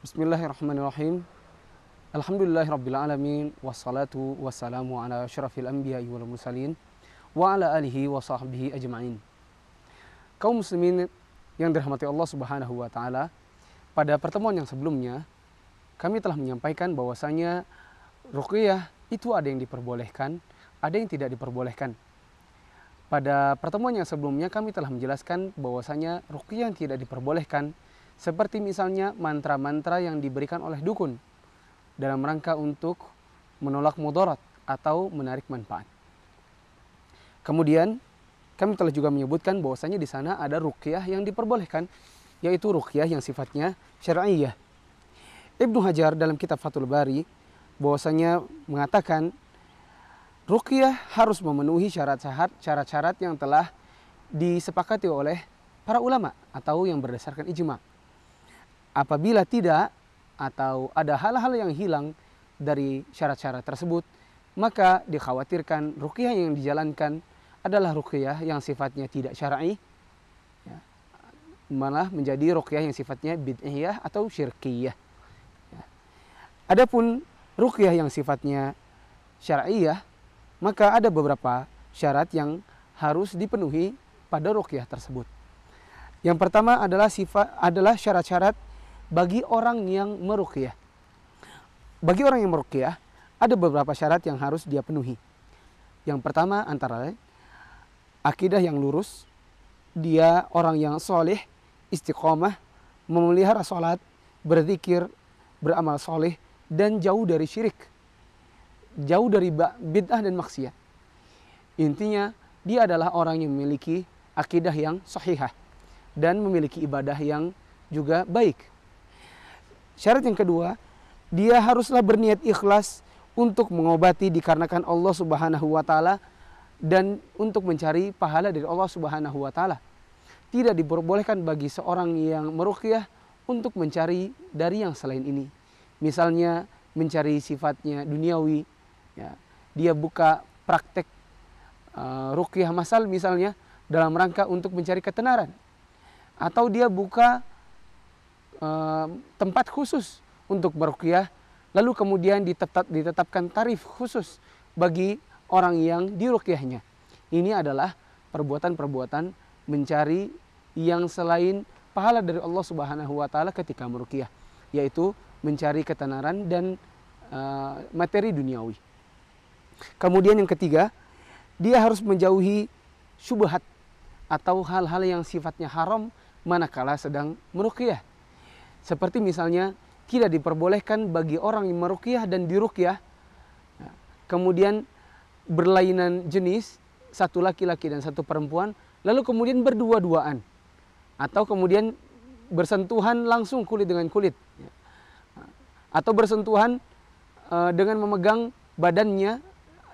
Bismillahirrahmanirrahim. Alhamdulillahirrabbilalamin. Wassalatu wassalamu ala syarafil anbiya wal mursalin. Wa ala alihi wa sahbihi ajma'in. Kaum muslimin yang dirahmati Allah subhanahu wa ta'ala. Pada pertemuan yang sebelumnya, kami telah menyampaikan bahwasanya ruqyah itu ada yang diperbolehkan, ada yang tidak diperbolehkan. Pada pertemuan yang sebelumnya kami telah menjelaskan bahwasanya ruqyah yang tidak diperbolehkan seperti misalnya mantra-mantra yang diberikan oleh dukun dalam rangka untuk menolak mudarat atau menarik manfaat. Kemudian kami telah juga menyebutkan bahwasanya di sana ada ruqyah yang diperbolehkan yaitu ruqyah yang sifatnya syar'iyah. Ibnu Hajar dalam kitab Fathul Bari bahwasanya mengatakan ruqyah harus memenuhi syarat-syarat syarat-syarat yang telah disepakati oleh para ulama atau yang berdasarkan ijma. Apabila tidak atau ada hal-hal yang hilang dari syarat-syarat tersebut, maka dikhawatirkan ruqyah yang dijalankan adalah ruqyah yang sifatnya tidak syar'i ya, malah menjadi ruqyah yang sifatnya bid'iyah atau syirkiyah. Ya. Adapun ruqyah yang sifatnya syar'iyah maka ada beberapa syarat yang harus dipenuhi pada ruqyah tersebut. Yang pertama adalah sifat adalah syarat-syarat bagi orang yang merukyah, Bagi orang yang meruqyah, ada beberapa syarat yang harus dia penuhi. Yang pertama antara lain akidah yang lurus, dia orang yang soleh, istiqomah, memelihara sholat, berzikir, beramal soleh, dan jauh dari syirik. Jauh dari bid'ah dan maksiat. Intinya, dia adalah orang yang memiliki akidah yang sahihah dan memiliki ibadah yang juga baik. Syarat yang kedua, dia haruslah berniat ikhlas untuk mengobati dikarenakan Allah Subhanahu wa taala dan untuk mencari pahala dari Allah Subhanahu wa taala. Tidak diperbolehkan bagi seorang yang meruqyah untuk mencari dari yang selain ini. Misalnya mencari sifatnya duniawi ya. Dia buka praktek uh, ruqyah masal misalnya dalam rangka untuk mencari ketenaran atau dia buka tempat khusus untuk berukiah, lalu kemudian ditetap, ditetapkan tarif khusus bagi orang yang dirukiahnya. Ini adalah perbuatan-perbuatan mencari yang selain pahala dari Allah Subhanahu wa taala ketika merukiah, yaitu mencari ketenaran dan uh, materi duniawi. Kemudian yang ketiga, dia harus menjauhi syubhat atau hal-hal yang sifatnya haram manakala sedang merukiah. Seperti misalnya tidak diperbolehkan bagi orang yang merukyah dan dirukyah ya, kemudian berlainan jenis satu laki-laki dan satu perempuan lalu kemudian berdua-duaan atau kemudian bersentuhan langsung kulit dengan kulit ya. atau bersentuhan eh, dengan memegang badannya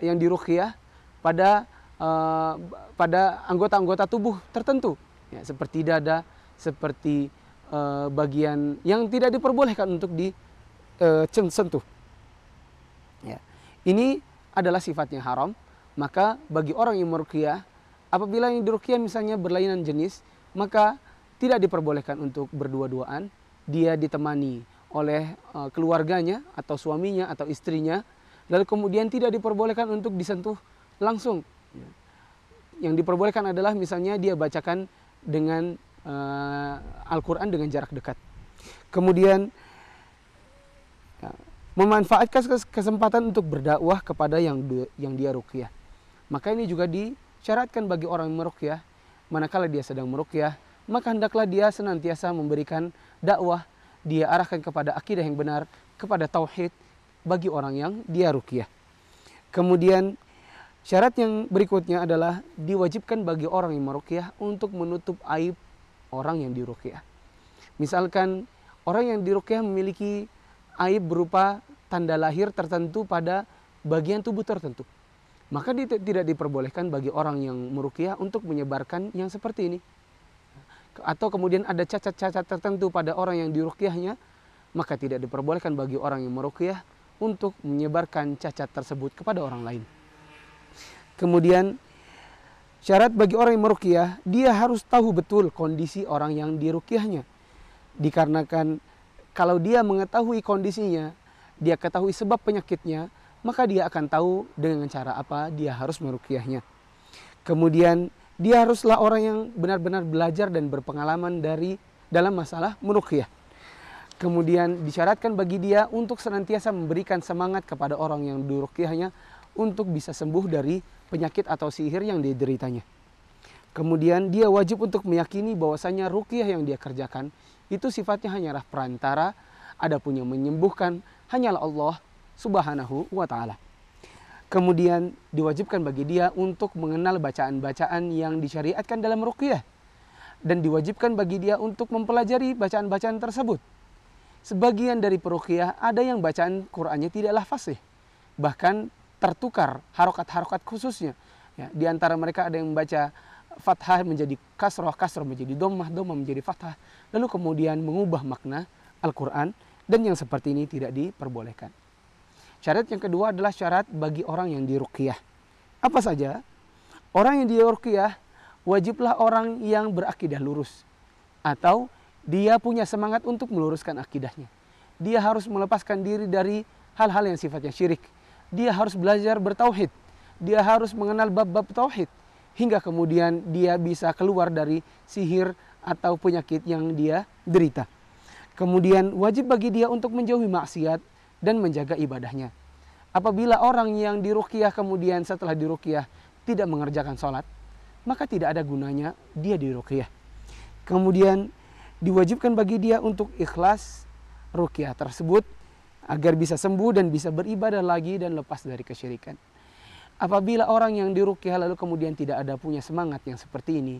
yang dirukyah pada eh, pada anggota-anggota tubuh tertentu ya, seperti dada seperti Eh, bagian yang tidak diperbolehkan untuk disentuh. Eh, ya. Ini adalah sifatnya haram, maka bagi orang yang merukiah, apabila yang dirukiah misalnya berlainan jenis, maka tidak diperbolehkan untuk berdua-duaan, dia ditemani oleh eh, keluarganya atau suaminya atau istrinya, lalu kemudian tidak diperbolehkan untuk disentuh langsung. Ya. Yang diperbolehkan adalah misalnya dia bacakan dengan uh, Al-Quran dengan jarak dekat. Kemudian ya, memanfaatkan kesempatan untuk berdakwah kepada yang yang dia rukyah. Maka ini juga disyaratkan bagi orang yang merukyah, manakala dia sedang merukyah, maka hendaklah dia senantiasa memberikan dakwah, dia arahkan kepada akidah yang benar, kepada tauhid bagi orang yang dia rukyah. Kemudian syarat yang berikutnya adalah diwajibkan bagi orang yang merukyah untuk menutup aib orang yang dirukyah. Misalkan orang yang dirukyah memiliki aib berupa tanda lahir tertentu pada bagian tubuh tertentu. Maka tidak diperbolehkan bagi orang yang merukyah untuk menyebarkan yang seperti ini. Atau kemudian ada cacat-cacat tertentu pada orang yang dirukyahnya, maka tidak diperbolehkan bagi orang yang merukyah untuk menyebarkan cacat tersebut kepada orang lain. Kemudian Syarat bagi orang yang merukiah, dia harus tahu betul kondisi orang yang dirukiahnya. Dikarenakan kalau dia mengetahui kondisinya, dia ketahui sebab penyakitnya, maka dia akan tahu dengan cara apa dia harus merukiahnya. Kemudian dia haruslah orang yang benar-benar belajar dan berpengalaman dari dalam masalah merukiah. Kemudian disyaratkan bagi dia untuk senantiasa memberikan semangat kepada orang yang dirukiahnya untuk bisa sembuh dari penyakit atau sihir yang dideritanya. Kemudian dia wajib untuk meyakini bahwasanya rukyah yang dia kerjakan itu sifatnya hanyalah perantara, Ada punya menyembuhkan hanyalah Allah Subhanahu wa taala. Kemudian diwajibkan bagi dia untuk mengenal bacaan-bacaan yang disyariatkan dalam rukyah dan diwajibkan bagi dia untuk mempelajari bacaan-bacaan tersebut. Sebagian dari perukyah ada yang bacaan Qur'annya tidaklah fasih. Bahkan tertukar harokat-harokat khususnya. Ya, di antara mereka ada yang membaca fathah menjadi kasroh, kasroh menjadi domah, domah menjadi fathah. Lalu kemudian mengubah makna Al-Quran dan yang seperti ini tidak diperbolehkan. Syarat yang kedua adalah syarat bagi orang yang diruqyah. Apa saja? Orang yang diruqyah wajiblah orang yang berakidah lurus atau dia punya semangat untuk meluruskan akidahnya. Dia harus melepaskan diri dari hal-hal yang sifatnya syirik dia harus belajar bertauhid. Dia harus mengenal bab-bab tauhid hingga kemudian dia bisa keluar dari sihir atau penyakit yang dia derita. Kemudian wajib bagi dia untuk menjauhi maksiat dan menjaga ibadahnya. Apabila orang yang diruqyah kemudian setelah diruqyah tidak mengerjakan sholat, maka tidak ada gunanya dia diruqyah. Kemudian diwajibkan bagi dia untuk ikhlas ruqyah tersebut agar bisa sembuh dan bisa beribadah lagi dan lepas dari kesyirikan. Apabila orang yang dirukyah lalu kemudian tidak ada punya semangat yang seperti ini,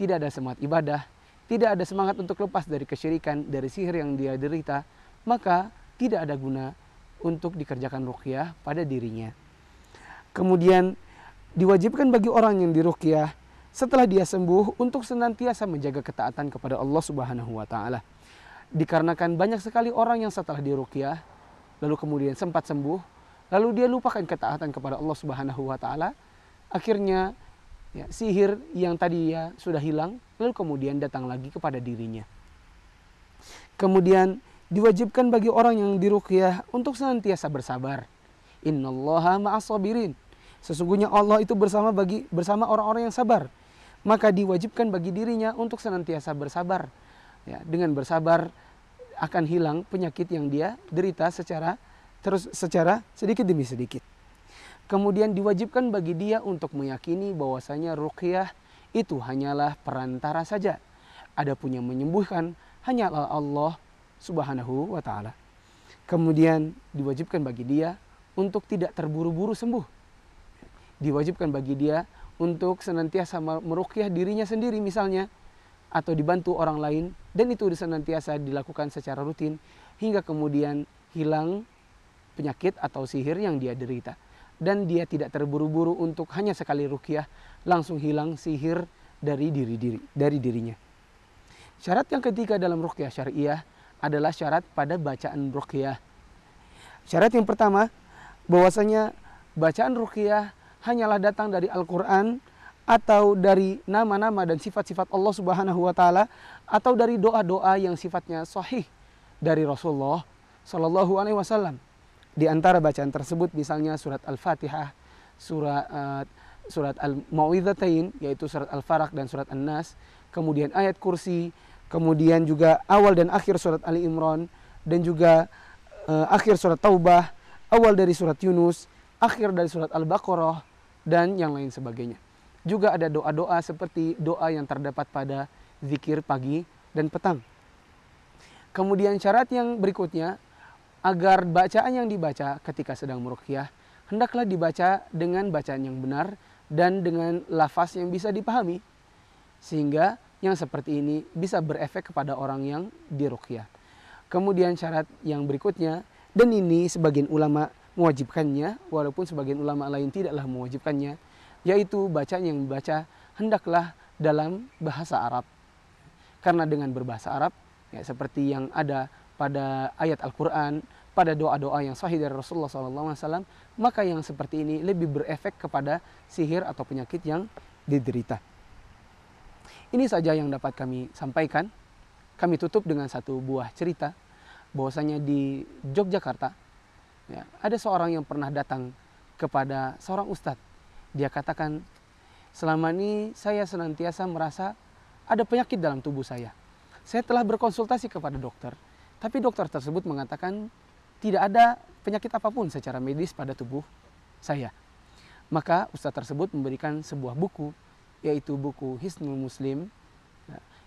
tidak ada semangat ibadah, tidak ada semangat untuk lepas dari kesyirikan, dari sihir yang dia derita, maka tidak ada guna untuk dikerjakan rukyah pada dirinya. Kemudian diwajibkan bagi orang yang dirukiah setelah dia sembuh untuk senantiasa menjaga ketaatan kepada Allah Subhanahu wa taala. Dikarenakan banyak sekali orang yang setelah dirukiah lalu kemudian sempat sembuh, lalu dia lupakan ketaatan kepada Allah Subhanahu wa taala. Akhirnya ya, sihir yang tadi ya sudah hilang, lalu kemudian datang lagi kepada dirinya. Kemudian diwajibkan bagi orang yang diruqyah untuk senantiasa bersabar. Innallaha ma'asabirin. Sesungguhnya Allah itu bersama bagi bersama orang-orang yang sabar. Maka diwajibkan bagi dirinya untuk senantiasa bersabar. Ya, dengan bersabar akan hilang penyakit yang dia derita secara terus secara sedikit demi sedikit. Kemudian diwajibkan bagi dia untuk meyakini bahwasanya ruqyah itu hanyalah perantara saja. Ada punya menyembuhkan hanyalah Allah Subhanahu wa taala. Kemudian diwajibkan bagi dia untuk tidak terburu-buru sembuh. Diwajibkan bagi dia untuk senantiasa meruqyah dirinya sendiri misalnya atau dibantu orang lain dan itu senantiasa dilakukan secara rutin hingga kemudian hilang penyakit atau sihir yang dia derita dan dia tidak terburu-buru untuk hanya sekali rukyah langsung hilang sihir dari diri diri dari dirinya. Syarat yang ketiga dalam rukyah syariah adalah syarat pada bacaan rukyah. Syarat yang pertama bahwasanya bacaan rukyah hanyalah datang dari Al-Qur'an atau dari nama-nama dan sifat-sifat Allah Subhanahu wa taala atau dari doa-doa yang sifatnya sahih dari Rasulullah Shallallahu alaihi wasallam. Di antara bacaan tersebut misalnya surat Al-Fatihah, eh, surat uh, surat Al-Mauidzatain yaitu surat Al-Falaq dan surat An-Nas, kemudian ayat kursi, kemudian juga awal dan akhir surat Ali Imran dan juga uh, akhir surat Taubah, awal dari surat Yunus, akhir dari surat Al-Baqarah dan yang lain sebagainya juga ada doa-doa seperti doa yang terdapat pada zikir pagi dan petang. Kemudian syarat yang berikutnya, agar bacaan yang dibaca ketika sedang merukyah hendaklah dibaca dengan bacaan yang benar dan dengan lafaz yang bisa dipahami. Sehingga yang seperti ini bisa berefek kepada orang yang dirukyah. Kemudian syarat yang berikutnya, dan ini sebagian ulama mewajibkannya, walaupun sebagian ulama lain tidaklah mewajibkannya, yaitu bacaan yang membaca hendaklah dalam bahasa Arab. Karena dengan berbahasa Arab, ya, seperti yang ada pada ayat Al-Quran, pada doa-doa yang sahih dari Rasulullah SAW, maka yang seperti ini lebih berefek kepada sihir atau penyakit yang diderita. Ini saja yang dapat kami sampaikan. Kami tutup dengan satu buah cerita bahwasanya di Yogyakarta ya, ada seorang yang pernah datang kepada seorang ustadz dia katakan, selama ini saya senantiasa merasa ada penyakit dalam tubuh saya. Saya telah berkonsultasi kepada dokter, tapi dokter tersebut mengatakan tidak ada penyakit apapun secara medis pada tubuh saya. Maka ustadz tersebut memberikan sebuah buku, yaitu buku Hisnul Muslim,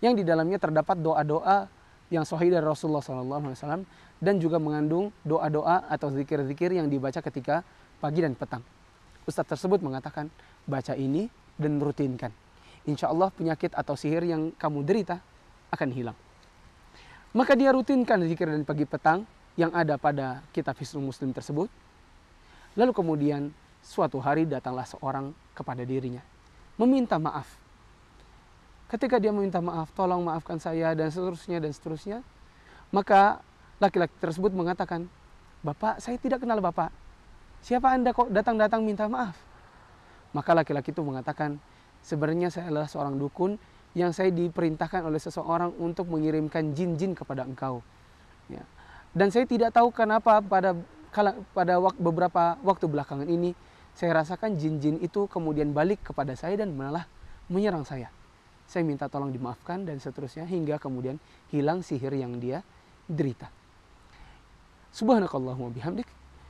yang di dalamnya terdapat doa-doa yang sahih dari Rasulullah SAW dan juga mengandung doa-doa atau zikir-zikir yang dibaca ketika pagi dan petang. Ustadz tersebut mengatakan, baca ini dan rutinkan. Insya Allah penyakit atau sihir yang kamu derita akan hilang. Maka dia rutinkan zikir dan pagi petang yang ada pada kitab Hisnul Muslim tersebut. Lalu kemudian suatu hari datanglah seorang kepada dirinya. Meminta maaf. Ketika dia meminta maaf, tolong maafkan saya dan seterusnya dan seterusnya. Maka laki-laki tersebut mengatakan, Bapak saya tidak kenal Bapak. Siapa Anda kok datang-datang minta maaf? Maka laki-laki itu mengatakan, sebenarnya saya adalah seorang dukun yang saya diperintahkan oleh seseorang untuk mengirimkan jin-jin kepada engkau. Ya. Dan saya tidak tahu kenapa pada pada wak, beberapa waktu belakangan ini saya rasakan jin-jin itu kemudian balik kepada saya dan malah menyerang saya. Saya minta tolong dimaafkan dan seterusnya hingga kemudian hilang sihir yang dia derita. Subhanakallahumma bihamdik.